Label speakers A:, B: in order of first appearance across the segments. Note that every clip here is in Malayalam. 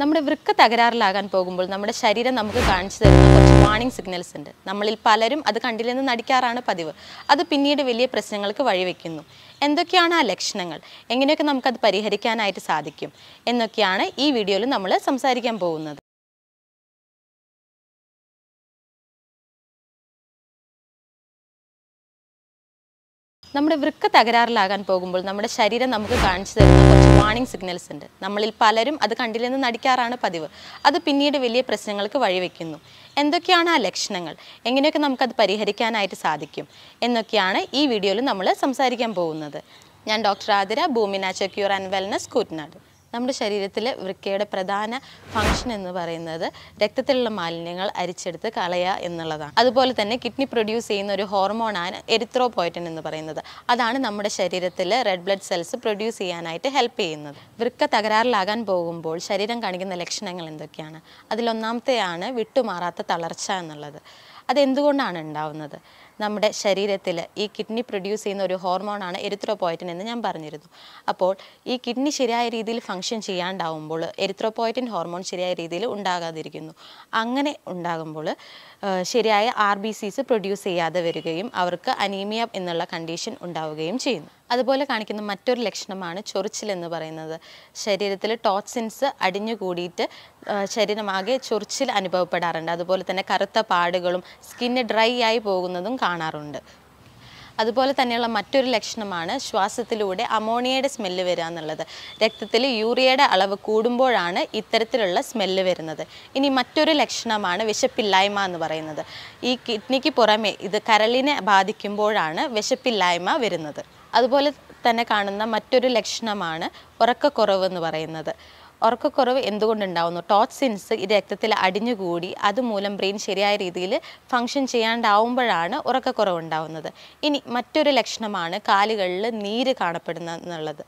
A: നമ്മുടെ വൃക്ക തകരാറിലാകാൻ പോകുമ്പോൾ നമ്മുടെ ശരീരം നമുക്ക് കാണിച്ചു തരുന്ന കുറച്ച് വാണിംഗ് സിഗ്നൽസ് ഉണ്ട് നമ്മളിൽ പലരും അത് കണ്ടില്ലെന്ന് നടിക്കാറാണ് പതിവ് അത് പിന്നീട് വലിയ പ്രശ്നങ്ങൾക്ക് വഴിവെക്കുന്നു എന്തൊക്കെയാണ് ആ ലക്ഷണങ്ങൾ എങ്ങനെയൊക്കെ നമുക്കത് പരിഹരിക്കാനായിട്ട് സാധിക്കും എന്നൊക്കെയാണ് ഈ വീഡിയോയിൽ നമ്മൾ സംസാരിക്കാൻ പോകുന്നത് നമ്മുടെ വൃക്ക തകരാറിലാകാൻ പോകുമ്പോൾ നമ്മുടെ ശരീരം നമുക്ക് കാണിച്ചു തരുന്ന കുറച്ച് വാണിംഗ് സിഗ്നൽസ് ഉണ്ട് നമ്മളിൽ പലരും അത് കണ്ടില്ലെന്ന് നടിക്കാറാണ് പതിവ് അത് പിന്നീട് വലിയ പ്രശ്നങ്ങൾക്ക് വഴിവെക്കുന്നു എന്തൊക്കെയാണ് ആ ലക്ഷണങ്ങൾ എങ്ങനെയൊക്കെ നമുക്കത് പരിഹരിക്കാനായിട്ട് സാധിക്കും എന്നൊക്കെയാണ് ഈ വീഡിയോയിൽ നമ്മൾ സംസാരിക്കാൻ പോകുന്നത് ഞാൻ doctor Athira Bhumi nature cure and wellness Koottanad നമ്മുടെ ശരീരത്തിലെ വൃക്കയുടെ പ്രധാന ഫംഗ്ഷൻ എന്ന് പറയുന്നത് രക്തത്തിലുള്ള മാലിന്യങ്ങൾ അരിച്ചെടുത്ത് കളയുക എന്നുള്ളതാണ് അതുപോലെ തന്നെ കിഡ്നി പ്രൊഡ്യൂസ് ചെയ്യുന്ന ഒരു ഹോർമോണാണ് എരിത്രോപോയറ്റൻ എന്ന് പറയുന്നത് അതാണ് നമ്മുടെ ശരീരത്തിൽ റെഡ് ബ്ലഡ് സെൽസ് പ്രൊഡ്യൂസ് ചെയ്യാനായിട്ട് ഹെൽപ്പ് ചെയ്യുന്നത് വൃക്ക തകരാറിലാകാൻ പോകുമ്പോൾ ശരീരം കാണിക്കുന്ന ലക്ഷണങ്ങൾ എന്തൊക്കെയാണ് അതിലൊന്നാമത്തെയാണ് വിട്ടുമാറാത്ത തളർച്ച എന്നുള്ളത് അതെന്തുകൊണ്ടാണ് ഉണ്ടാവുന്നത് നമ്മുടെ ശരീരത്തിൽ ഈ കിഡ്നി പ്രൊഡ്യൂസ് ചെയ്യുന്ന ഒരു ഹോർമോണാണ് എരിത്രോപോയറ്റിൻ എന്ന് ഞാൻ പറഞ്ഞിരുന്നു അപ്പോൾ ഈ കിഡ്നി ശരിയായ രീതിയിൽ ഫങ്ഷൻ ചെയ്യാണ്ടാവുമ്പോൾ എരിത്രോപോയറ്റിൻ ഹോർമോൺ ശരിയായ രീതിയിൽ ഉണ്ടാകാതിരിക്കുന്നു അങ്ങനെ ഉണ്ടാകുമ്പോൾ ശരിയായ ആർ ബി സീസ് പ്രൊഡ്യൂസ് ചെയ്യാതെ വരികയും അവർക്ക് അനീമിയ എന്നുള്ള കണ്ടീഷൻ ഉണ്ടാവുകയും ചെയ്യുന്നു അതുപോലെ കാണിക്കുന്ന മറ്റൊരു ലക്ഷണമാണ് ചൊറിച്ചിൽ എന്ന് പറയുന്നത് ശരീരത്തിൽ ടോക്സിൻസ് അടിഞ്ഞുകൂടിയിട്ട് ശരീരമാകെ ചൊറിച്ചിൽ അനുഭവപ്പെടാറുണ്ട് അതുപോലെ തന്നെ കറുത്ത പാടുകളും സ്കിന്ന് ഡ്രൈ ആയി പോകുന്നതും കാണാറുണ്ട് അതുപോലെ തന്നെയുള്ള മറ്റൊരു ലക്ഷണമാണ് ശ്വാസത്തിലൂടെ അമോണിയയുടെ സ്മെല്ല് വരിക എന്നുള്ളത് രക്തത്തിൽ യൂറിയയുടെ അളവ് കൂടുമ്പോഴാണ് ഇത്തരത്തിലുള്ള സ്മെല്ല് വരുന്നത് ഇനി മറ്റൊരു ലക്ഷണമാണ് വിശപ്പില്ലായ്മ എന്ന് പറയുന്നത് ഈ കിഡ്നിക്ക് പുറമെ ഇത് കരളിനെ ബാധിക്കുമ്പോഴാണ് വിശപ്പില്ലായ്മ വരുന്നത് അതുപോലെ തന്നെ കാണുന്ന മറ്റൊരു ലക്ഷണമാണ് ഉറക്കക്കുറവ് എന്ന് പറയുന്നത് ഉറക്കക്കുറവ് എന്തുകൊണ്ടുണ്ടാവുന്നു ടോക്സിൻസ് ഈ രക്തത്തിൽ അടിഞ്ഞുകൂടി അതുമൂലം ബ്രെയിൻ ശരിയായ രീതിയിൽ ഫങ്ഷൻ ചെയ്യാണ്ടാവുമ്പോഴാണ് ഉറക്കക്കുറവ് ഉണ്ടാവുന്നത് ഇനി മറ്റൊരു ലക്ഷണമാണ് കാലുകളിൽ നീര് കാണപ്പെടുന്നത്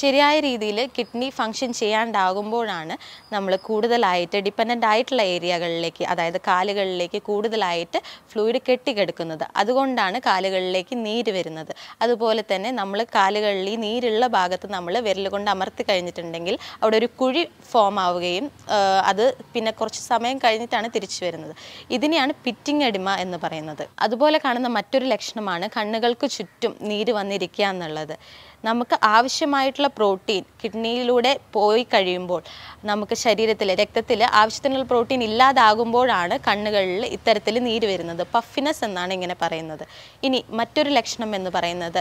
A: ശരിയായ രീതിയിൽ കിഡ്നി ഫങ്ഷൻ ചെയ്യാണ്ടാകുമ്പോഴാണ് നമ്മൾ കൂടുതലായിട്ട് ഡിപ്പെൻഡൻ്റ് ആയിട്ടുള്ള ഏരിയകളിലേക്ക് അതായത് കാലുകളിലേക്ക് കൂടുതലായിട്ട് ഫ്ലൂയിഡ് കെട്ടിക്കെടുക്കുന്നത് അതുകൊണ്ടാണ് കാലുകളിലേക്ക് നീര് വരുന്നത് അതുപോലെ തന്നെ നമ്മൾ കാലുകളിൽ നീരുള്ള ഭാഗത്ത് നമ്മൾ വിരൽ കൊണ്ട് അമർത്തി കഴിഞ്ഞിട്ടുണ്ടെങ്കിൽ അവിടെ ഒരു കുഴി കുഴി ഫോം ആവുകയും അത് പിന്നെ കുറച്ച് സമയം കഴിഞ്ഞിട്ടാണ് തിരിച്ചു വരുന്നത് ഇതിനെയാണ് പിറ്റിംഗ് എഡിമ എന്ന് പറയുന്നത് അതുപോലെ കാണുന്ന മറ്റൊരു ലക്ഷണമാണ് കണ്ണുകൾക്ക് ചുറ്റും നീര് വന്നിരിക്കുക എന്നുള്ളത് നമുക്ക് ആവശ്യമായിട്ടുള്ള പ്രോട്ടീൻ കിഡ്നിയിലൂടെ പോയി കഴിയുമ്പോൾ നമുക്ക് ശരീരത്തിൽ രക്തത്തിൽ ആവശ്യത്തിനുള്ള പ്രോട്ടീൻ ഇല്ലാതാകുമ്പോഴാണ് കണ്ണുകളിൽ ഇത്തരത്തിൽ നീര് വരുന്നത് പഫിനെസ് എന്നാണ് ഇങ്ങനെ പറയുന്നത് ഇനി മറ്റൊരു ലക്ഷണം എന്ന് പറയുന്നത്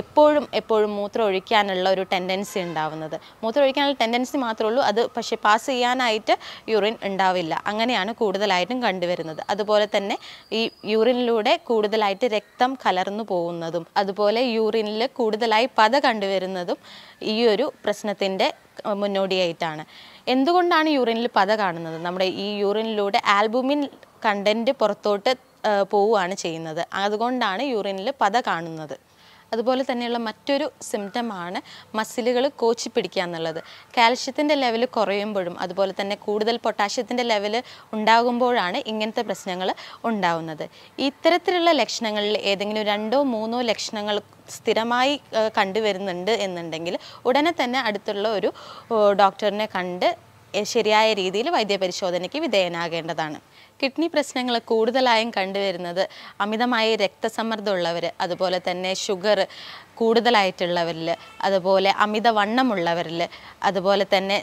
A: എപ്പോഴും എപ്പോഴും മൂത്രം ഒഴിക്കാനുള്ള ഒരു ടെൻഡൻസി ഉണ്ടാവുന്നത് മൂത്രം ഒഴിക്കാനുള്ള ടെൻഡൻസി മാത്രമേ ഉള്ളൂ അത് പക്ഷേ പാസ് ചെയ്യാനായിട്ട് യൂറിൻ ഉണ്ടാവില്ല അങ്ങനെയാണ് കൂടുതലായിട്ടും കണ്ടുവരുന്നത് അതുപോലെ തന്നെ ഈ യൂറിനിലൂടെ കൂടുതലായിട്ട് രക്തം കലർന്നു പോകുന്നതും അതുപോലെ യൂറിനിൽ കൂടുതലായി കഥ കണ്ടുവരുന്നതും ഈ ഒരു പ്രശ്നത്തിൻ്റെ മുന്നോടിയായിട്ടാണ് എന്തുകൊണ്ടാണ് യൂറിനിൽ പത കാണുന്നത് നമ്മുടെ ഈ യൂറിനിലൂടെ ആൽബുമിൻ കണ്ടൻറ്റ് പുറത്തോട്ട് പോവുകയാണ് ചെയ്യുന്നത് അതുകൊണ്ടാണ് യൂറിനിൽ പത കാണുന്നത് അതുപോലെ തന്നെയുള്ള മറ്റൊരു സിംറ്റമാണ് മസിലുകൾ കോച്ചി പിടിക്കുക എന്നുള്ളത് കാൽഷ്യത്തിൻ്റെ ലെവൽ കുറയുമ്പോഴും അതുപോലെ തന്നെ കൂടുതൽ പൊട്ടാഷ്യത്തിൻ്റെ ലെവൽ ഉണ്ടാകുമ്പോഴാണ് ഇങ്ങനത്തെ പ്രശ്നങ്ങൾ ഉണ്ടാവുന്നത് ഇത്തരത്തിലുള്ള ലക്ഷണങ്ങളിൽ ഏതെങ്കിലും രണ്ടോ മൂന്നോ ലക്ഷണങ്ങൾ സ്ഥിരമായി കണ്ടുവരുന്നുണ്ട് എന്നുണ്ടെങ്കിൽ ഉടനെ തന്നെ അടുത്തുള്ള ഒരു ഡോക്ടറിനെ കണ്ട് ശരിയായ രീതിയിൽ വൈദ്യപരിശോധനയ്ക്ക് വിധേയനാകേണ്ടതാണ് കിഡ്നി പ്രശ്നങ്ങൾ കൂടുതലായും കണ്ടുവരുന്നത് അമിതമായ രക്തസമ്മർദ്ദമുള്ളവർ അതുപോലെ തന്നെ ഷുഗർ കൂടുതലായിട്ടുള്ളവരിൽ അതുപോലെ അമിതവണ്ണമുള്ളവരിൽ അതുപോലെ തന്നെ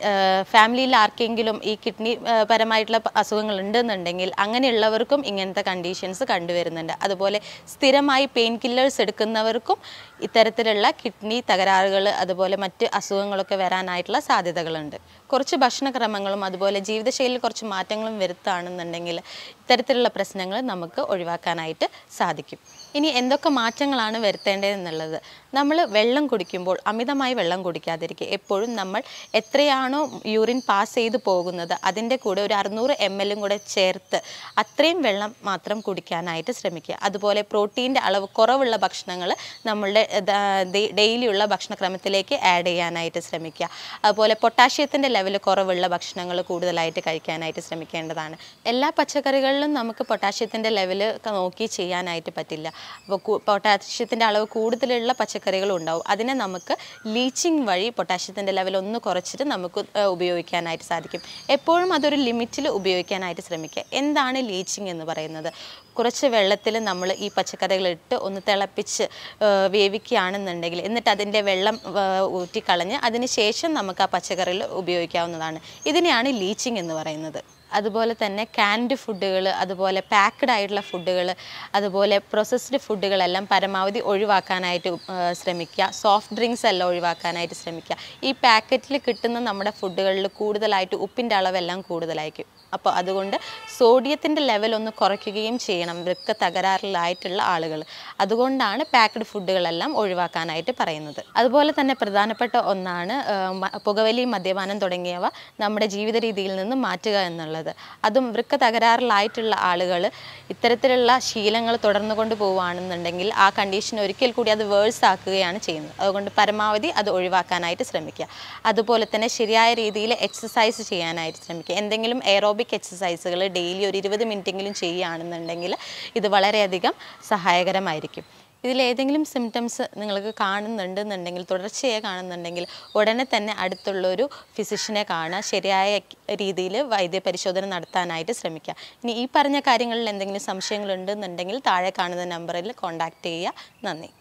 A: ഫാമിലിയിൽ ആർക്കെങ്കിലും ഈ കിഡ്നി പരമായിട്ടുള്ള അസുഖങ്ങൾ ഉണ്ടെന്നുണ്ടെങ്കിൽ അങ്ങനെയുള്ളവർക്കും ഇങ്ങനത്തെ കണ്ടീഷൻസ് കണ്ടുവരുന്നുണ്ട് അതുപോലെ സ്ഥിരമായി പെയിൻ കില്ലേഴ്സ് എടുക്കുന്നവർക്കും ഇത്തരത്തിലുള്ള കിഡ്നി തകരാറുകൾ അതുപോലെ മറ്റ് അസുഖങ്ങളൊക്കെ വരാനായിട്ടുള്ള സാധ്യതകളുണ്ട് കുറച്ച് ഭക്ഷണക്രമങ്ങളും അതുപോലെ ജീവിതശൈലിയിൽ കുറച്ച് മാറ്റങ്ങളും വരുത്തുകയാണെന്നുണ്ടെങ്കിൽ ഇത്തരത്തിലുള്ള പ്രശ്നങ്ങൾ നമുക്ക് ഒഴിവാക്കാനായിട്ട് സാധിക്കും ഇനി എന്തൊക്കെ മാറ്റങ്ങളാണ് വരുത്തേണ്ടതെന്നുള്ളത് നമ്മൾ വെള്ളം കുടിക്കുമ്പോൾ അമിതമായി വെള്ളം കുടിക്കാതിരിക്കുക എപ്പോഴും നമ്മൾ എത്രയാണോ യൂറിൻ പാസ് ചെയ്ത് പോകുന്നത് അതിൻ്റെ കൂടെ ഒരു അറുന്നൂറ് എം എല്ലും കൂടെ ചേർത്ത് അത്രയും വെള്ളം മാത്രം കുടിക്കാനായിട്ട് ശ്രമിക്കുക അതുപോലെ പ്രോട്ടീൻ്റെ അളവ് കുറവുള്ള ഭക്ഷണങ്ങൾ നമ്മളുടെ ഡെയിലിയുള്ള ഭക്ഷണക്രമത്തിലേക്ക് ആഡ് ചെയ്യാനായിട്ട് ശ്രമിക്കുക അതുപോലെ പൊട്ടാഷ്യത്തിൻ്റെ ലെവൽ കുറവുള്ള ഭക്ഷണങ്ങൾ കൂടുതലായിട്ട് കഴിക്കാനായിട്ട് ശ്രമിക്കേണ്ടതാണ് എല്ലാ പച്ചക്കറികളിലും നമുക്ക് പൊട്ടാഷ്യത്തിൻ്റെ ലെവൽ നോക്കി ചെയ്യാനായിട്ട് പറ്റില്ല അപ്പോൾ പൊട്ടാഷ്യത്തിൻ്റെ അളവ് കൂടുതലുള്ള പച്ചക്കറികളും ഉണ്ടാവും അതിനെ നമുക്ക് ലീച്ചിങ് വഴി പൊട്ടാഷ്യത്തിൻ്റെ ലെവൽ ഒന്ന് കുറച്ചിട്ട് നമുക്ക് ഉപയോഗിക്കാനായിട്ട് സാധിക്കും എപ്പോഴും അതൊരു ലിമിറ്റിൽ ഉപയോഗിക്കാനായിട്ട് ശ്രമിക്കുക എന്താണ് ലീച്ചിങ് എന്ന് പറയുന്നത് കുറച്ച് വെള്ളത്തിൽ നമ്മൾ ഈ പച്ചക്കറികളിട്ട് ഒന്ന് തിളപ്പിച്ച് വേവിക്കുകയാണെന്നുണ്ടെങ്കിൽ എന്നിട്ട് അതിൻ്റെ വെള്ളം ഊറ്റിക്കളഞ്ഞ് അതിന് ശേഷം നമുക്ക് ആ പച്ചക്കറികൾ ഉപയോഗിക്കാവുന്നതാണ് ഇതിനെയാണ് ലീച്ചിങ് എന്ന് പറയുന്നത് അതുപോലെ തന്നെ ക്യാൻഡ് ഫുഡുകൾ അതുപോലെ പാക്ക്ഡ് ആയിട്ടുള്ള ഫുഡുകൾ അതുപോലെ പ്രോസസ്ഡ് ഫുഡുകളെല്ലാം പരമാവധി ഒഴിവാക്കാനായിട്ട് ശ്രമിക്കുക സോഫ്റ്റ് ഡ്രിങ്ക്സ് എല്ലാം ഒഴിവാക്കാനായിട്ട് ശ്രമിക്കുക ഈ പാക്കറ്റിൽ കിട്ടുന്ന നമ്മുടെ ഫുഡുകളിൽ കൂടുതലായിട്ട് ഉപ്പിൻ്റെ അളവെല്ലാം കൂടുതലായിരിക്കും അപ്പോൾ അതുകൊണ്ട് സോഡിയത്തിൻ്റെ ലെവൽ ഒന്ന് കുറയ്ക്കുകയും ചെയ്യണം വൃക്ക തകരാറിലായിട്ടുള്ള ആളുകൾ അതുകൊണ്ടാണ് പാക്ക്ഡ് ഫുഡുകളെല്ലാം ഒഴിവാക്കാനായിട്ട് പറയുന്നത് അതുപോലെ തന്നെ പ്രധാനപ്പെട്ട ഒന്നാണ് പുകവലി മദ്യപാനം തുടങ്ങിയവ നമ്മുടെ ജീവിത രീതിയിൽ നിന്ന് മാറ്റുക എന്നുള്ളത് പറയുന്നത് അതും വൃക്ക തകരാറിലായിട്ടുള്ള ആളുകൾ ഇത്തരത്തിലുള്ള ശീലങ്ങൾ തുടർന്നു കൊണ്ട് പോവുകയാണെന്നുണ്ടെങ്കിൽ ആ കണ്ടീഷൻ ഒരിക്കൽ കൂടി അത് വേഴ്സ് ആക്കുകയാണ് ചെയ്യുന്നത് അതുകൊണ്ട് പരമാവധി അത് ഒഴിവാക്കാനായിട്ട് ശ്രമിക്കുക അതുപോലെ തന്നെ ശരിയായ രീതിയിൽ എക്സസൈസ് ചെയ്യാനായിട്ട് ശ്രമിക്കുക എന്തെങ്കിലും എയറോബിക് എക്സസൈസുകൾ ഡെയിലി ഒരു ഇരുപത് മിനിറ്റെങ്കിലും ചെയ്യുകയാണെന്നുണ്ടെങ്കിൽ ഇത് വളരെയധികം സഹായകരമായിരിക്കും ഇതിലേതെങ്കിലും സിംറ്റംസ് നിങ്ങൾക്ക് കാണുന്നുണ്ടെന്നുണ്ടെങ്കിൽ തുടർച്ചയായി കാണുന്നുണ്ടെങ്കിൽ ഉടനെ തന്നെ അടുത്തുള്ളൊരു ഫിസിഷ്യനെ കാണുക ശരിയായ രീതിയിൽ വൈദ്യപരിശോധന നടത്താനായിട്ട് ശ്രമിക്കുക ഇനി ഈ പറഞ്ഞ കാര്യങ്ങളിൽ എന്തെങ്കിലും സംശയങ്ങളുണ്ടെന്നുണ്ടെങ്കിൽ താഴെ കാണുന്ന നമ്പറിൽ കോൺടാക്റ്റ് ചെയ്യുക നന്ദി